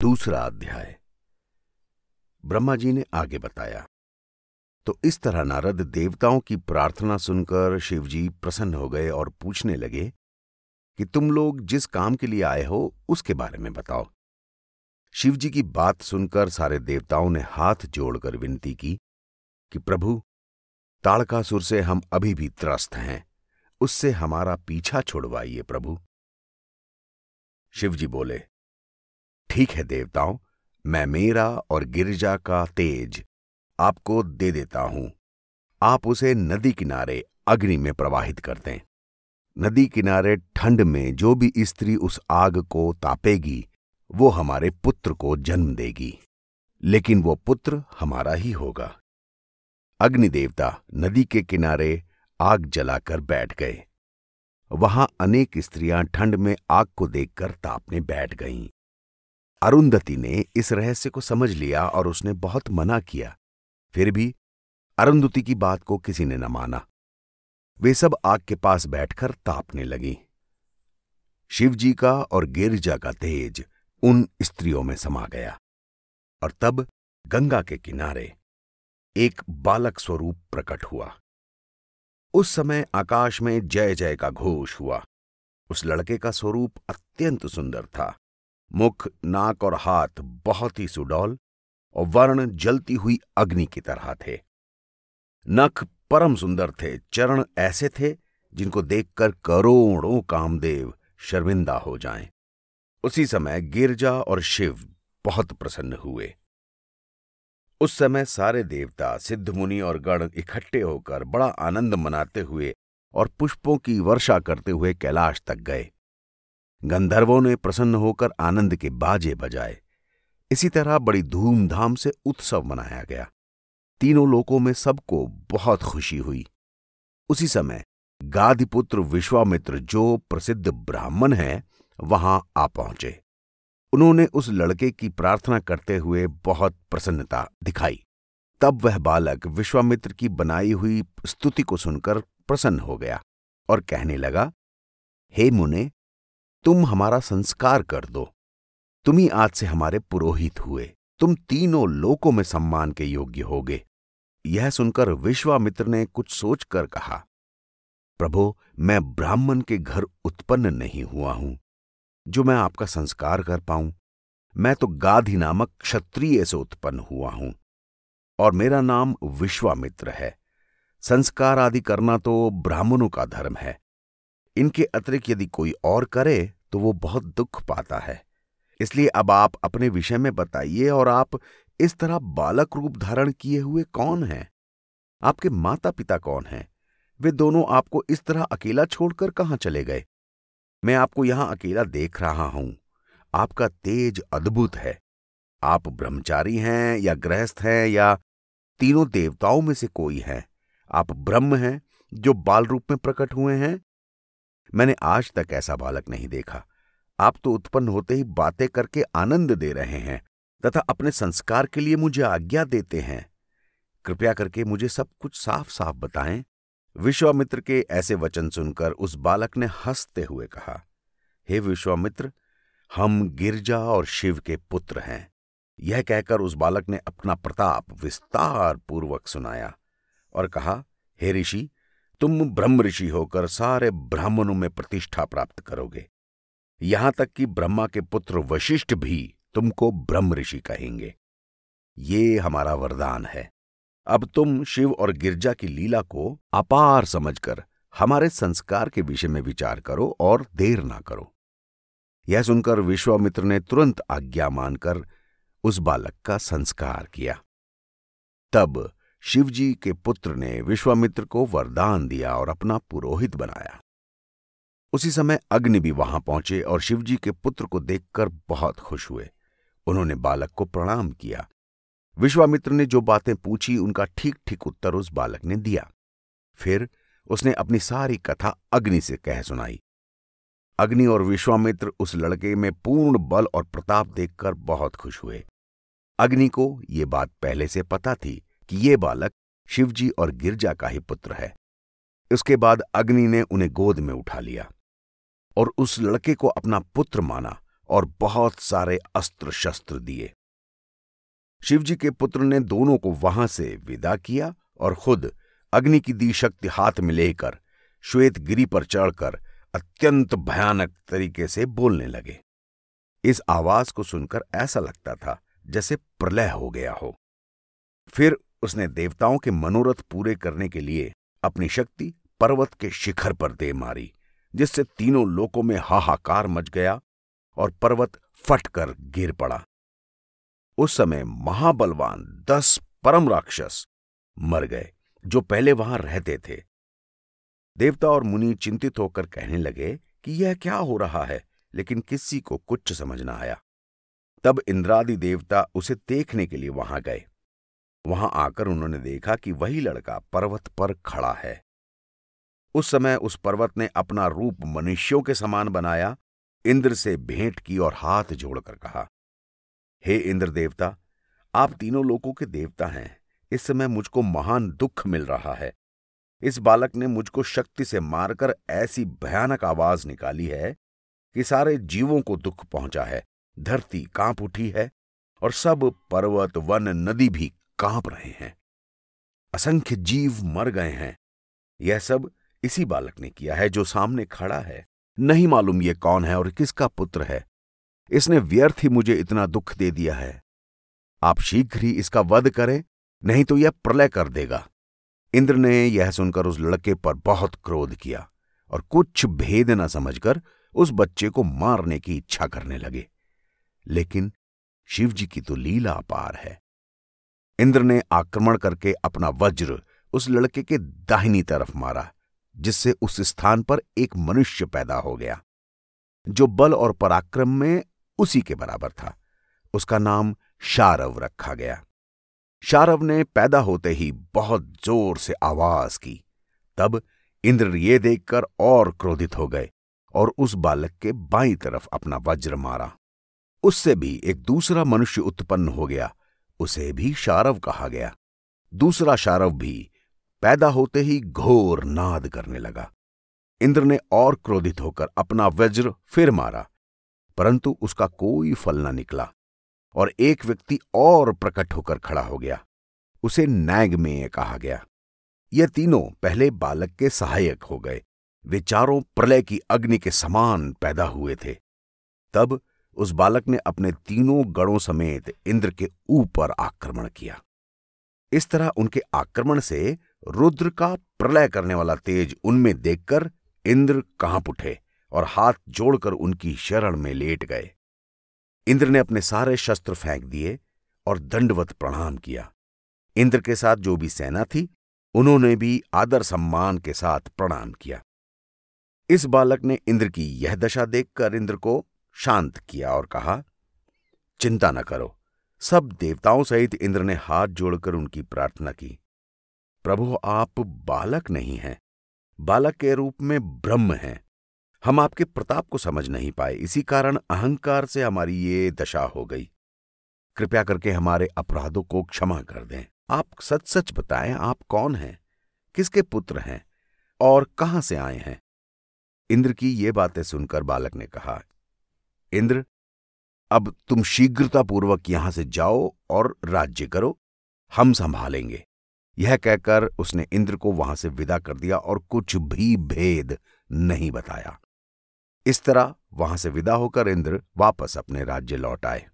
दूसरा अध्याय ब्रह्मा जी ने आगे बताया तो इस तरह नारद देवताओं की प्रार्थना सुनकर शिवजी प्रसन्न हो गए और पूछने लगे कि तुम लोग जिस काम के लिए आए हो उसके बारे में बताओ शिवजी की बात सुनकर सारे देवताओं ने हाथ जोड़कर विनती की कि प्रभु ताड़कासुर से हम अभी भी त्रस्त हैं उससे हमारा पीछा छोड़वाइए प्रभु शिवजी बोले ठीक है देवताओं मैं मेरा और गिरजा का तेज आपको दे देता हूं आप उसे नदी किनारे अग्नि में प्रवाहित कर दें नदी किनारे ठंड में जो भी स्त्री उस आग को तापेगी वो हमारे पुत्र को जन्म देगी लेकिन वो पुत्र हमारा ही होगा अग्नि देवता नदी के किनारे आग जलाकर बैठ गए वहां अनेक स्त्रियां ठंड में आग को देखकर तापने बैठ गईं अरुंधति ने इस रहस्य को समझ लिया और उसने बहुत मना किया फिर भी अरुंधति की बात को किसी ने न माना वे सब आग के पास बैठकर तापने लगी शिवजी का और गिरजा का तेज उन स्त्रियों में समा गया और तब गंगा के किनारे एक बालक स्वरूप प्रकट हुआ उस समय आकाश में जय जय का घोष हुआ उस लड़के का स्वरूप अत्यंत सुंदर था मुख नाक और हाथ बहुत ही सुडौल और वर्ण जलती हुई अग्नि की तरह थे नख परम सुंदर थे चरण ऐसे थे जिनको देखकर करोड़ों कामदेव शर्मिंदा हो जाएं। उसी समय गिरजा और शिव बहुत प्रसन्न हुए उस समय सारे देवता सिद्ध मुनि और गण इकट्ठे होकर बड़ा आनंद मनाते हुए और पुष्पों की वर्षा करते हुए कैलाश तक गए गंधर्वों ने प्रसन्न होकर आनंद के बाजे बजाए इसी तरह बड़ी धूमधाम से उत्सव मनाया गया तीनों लोकों में सबको बहुत खुशी हुई उसी समय गादिपुत्र विश्वामित्र जो प्रसिद्ध ब्राह्मण है वहां आ पहुंचे उन्होंने उस लड़के की प्रार्थना करते हुए बहुत प्रसन्नता दिखाई तब वह बालक विश्वामित्र की बनाई हुई स्तुति को सुनकर प्रसन्न हो गया और कहने लगा हे मुने तुम हमारा संस्कार कर दो तुम ही आज से हमारे पुरोहित हुए तुम तीनों लोकों में सम्मान के योग्य होगे यह सुनकर विश्वामित्र ने कुछ सोचकर कहा प्रभो मैं ब्राह्मण के घर उत्पन्न नहीं हुआ हूं जो मैं आपका संस्कार कर पाऊं मैं तो गाधी नामक क्षत्रिय से उत्पन्न हुआ हूं और मेरा नाम विश्वामित्र है संस्कार आदि करना तो ब्राह्मणों का धर्म है इनके अतिरिक्त यदि कोई और करे तो वो बहुत दुख पाता है इसलिए अब आप अपने विषय में बताइए और आप इस तरह बालक रूप धारण किए हुए कौन हैं आपके माता पिता कौन हैं वे दोनों आपको इस तरह अकेला छोड़कर कहाँ चले गए मैं आपको यहां अकेला देख रहा हूं आपका तेज अद्भुत है आप ब्रह्मचारी हैं या गृहस्थ हैं या तीनों देवताओं में से कोई हैं आप ब्रह्म हैं जो बाल रूप में प्रकट हुए हैं मैंने आज तक ऐसा बालक नहीं देखा आप तो उत्पन्न होते ही बातें करके आनंद दे रहे हैं तथा अपने संस्कार के लिए मुझे आज्ञा देते हैं कृपया करके मुझे सब कुछ साफ साफ बताएं विश्वामित्र के ऐसे वचन सुनकर उस बालक ने हंसते हुए कहा हे विश्वामित्र हम गिरजा और शिव के पुत्र हैं यह कहकर उस बालक ने अपना प्रताप विस्तार पूर्वक सुनाया और कहा हे ऋषि तुम ब्रह्म ऋषि होकर सारे ब्राह्मणों में प्रतिष्ठा प्राप्त करोगे यहां तक कि ब्रह्मा के पुत्र वशिष्ठ भी तुमको ब्रह्म ऋषि कहेंगे ये हमारा वरदान है अब तुम शिव और गिरजा की लीला को अपार समझकर हमारे संस्कार के विषय में विचार करो और देर ना करो यह सुनकर विश्वामित्र ने तुरंत आज्ञा मानकर उस बालक का संस्कार किया तब शिवजी के पुत्र ने विश्वामित्र को वरदान दिया और अपना पुरोहित बनाया उसी समय अग्नि भी वहां पहुंचे और शिवजी के पुत्र को देखकर बहुत खुश हुए उन्होंने बालक को प्रणाम किया विश्वामित्र ने जो बातें पूछी उनका ठीक ठीक उत्तर उस बालक ने दिया फिर उसने अपनी सारी कथा अग्नि से कह सुनाई अग्नि और विश्वामित्र उस लड़के में पूर्ण बल और प्रताप देखकर बहुत खुश हुए अग्नि को ये बात पहले से पता थी कि ये बालक शिवजी और गिरजा का ही पुत्र है उसके बाद अग्नि ने उन्हें गोद में उठा लिया और उस लड़के को अपना पुत्र माना और बहुत सारे अस्त्र शस्त्र दिए शिवजी के पुत्र ने दोनों को वहां से विदा किया और खुद अग्नि की दी शक्ति हाथ में लेकर श्वेत गिरी पर चढ़कर अत्यंत भयानक तरीके से बोलने लगे इस आवाज को सुनकर ऐसा लगता था जैसे प्रलय हो गया हो फिर उसने देवताओं के मनोरथ पूरे करने के लिए अपनी शक्ति पर्वत के शिखर पर दे मारी जिससे तीनों लोकों में हाहाकार मच गया और पर्वत फटकर गिर पड़ा उस समय महाबलवान दस परम राक्षस मर गए जो पहले वहां रहते थे देवता और मुनि चिंतित होकर कहने लगे कि यह क्या हो रहा है लेकिन किसी को कुछ समझ न आया तब इंद्रादि देवता उसे देखने के लिए वहां गए वहां आकर उन्होंने देखा कि वही लड़का पर्वत पर खड़ा है उस समय उस पर्वत ने अपना रूप मनुष्यों के समान बनाया इंद्र से भेंट की और हाथ जोड़कर कहा हे इंद्र देवता आप तीनों लोगों के देवता हैं इस समय मुझको महान दुख मिल रहा है इस बालक ने मुझको शक्ति से मारकर ऐसी भयानक आवाज निकाली है कि सारे जीवों को दुख पहुंचा है धरती कांप उठी है और सब पर्वत वन नदी भी कांप रहे हैं असंख्य जीव मर गए हैं यह सब इसी बालक ने किया है जो सामने खड़ा है नहीं मालूम ये कौन है और किसका पुत्र है इसने व्यर्थ ही मुझे इतना दुख दे दिया है आप शीघ्र ही इसका वध करें नहीं तो यह प्रलय कर देगा इंद्र ने यह सुनकर उस लड़के पर बहुत क्रोध किया और कुछ भेद न समझकर उस बच्चे को मारने की इच्छा करने लगे लेकिन शिवजी की तो लीला अपार है इंद्र ने आक्रमण करके अपना वज्र उस लड़के के दाहिनी तरफ मारा जिससे उस स्थान पर एक मनुष्य पैदा हो गया जो बल और पराक्रम में उसी के बराबर था उसका नाम शारव रखा गया शारव ने पैदा होते ही बहुत जोर से आवाज की तब इंद्र ये देखकर और क्रोधित हो गए और उस बालक के बाई तरफ अपना वज्र मारा उससे भी एक दूसरा मनुष्य उत्पन्न हो गया उसे भी शारव कहा गया दूसरा शारव भी पैदा होते ही घोर नाद करने लगा इंद्र ने और क्रोधित होकर अपना वज्र फिर मारा परंतु उसका कोई फल न निकला और एक व्यक्ति और प्रकट होकर खड़ा हो गया उसे नैगमेय कहा गया ये तीनों पहले बालक के सहायक हो गए वे चारों प्रलय की अग्नि के समान पैदा हुए थे तब उस बालक ने अपने तीनों गणों समेत इंद्र के ऊपर आक्रमण किया इस तरह उनके आक्रमण से रुद्र का प्रलय करने वाला तेज उनमें देखकर इंद्र कांप उठे और हाथ जोड़कर उनकी शरण में लेट गए इंद्र ने अपने सारे शस्त्र फेंक दिए और दंडवत प्रणाम किया इंद्र के साथ जो भी सेना थी उन्होंने भी आदर सम्मान के साथ प्रणाम किया इस बालक ने इंद्र की यह दशा देखकर इंद्र को शांत किया और कहा चिंता न करो सब देवताओं सहित इंद्र ने हाथ जोड़कर उनकी प्रार्थना की प्रभु आप बालक नहीं हैं बालक के रूप में ब्रह्म हैं हम आपके प्रताप को समझ नहीं पाए इसी कारण अहंकार से हमारी ये दशा हो गई कृपया करके हमारे अपराधों को क्षमा कर दें आप सच सच बताएं आप कौन हैं किसके पुत्र हैं और कहां से आए हैं इंद्र की ये बातें सुनकर बालक ने कहा इंद्र अब तुम शीघ्रतापूर्वक यहां से जाओ और राज्य करो हम संभालेंगे यह कहकर उसने इंद्र को वहां से विदा कर दिया और कुछ भी भेद नहीं बताया इस तरह वहां से विदा होकर इंद्र वापस अपने राज्य लौट आए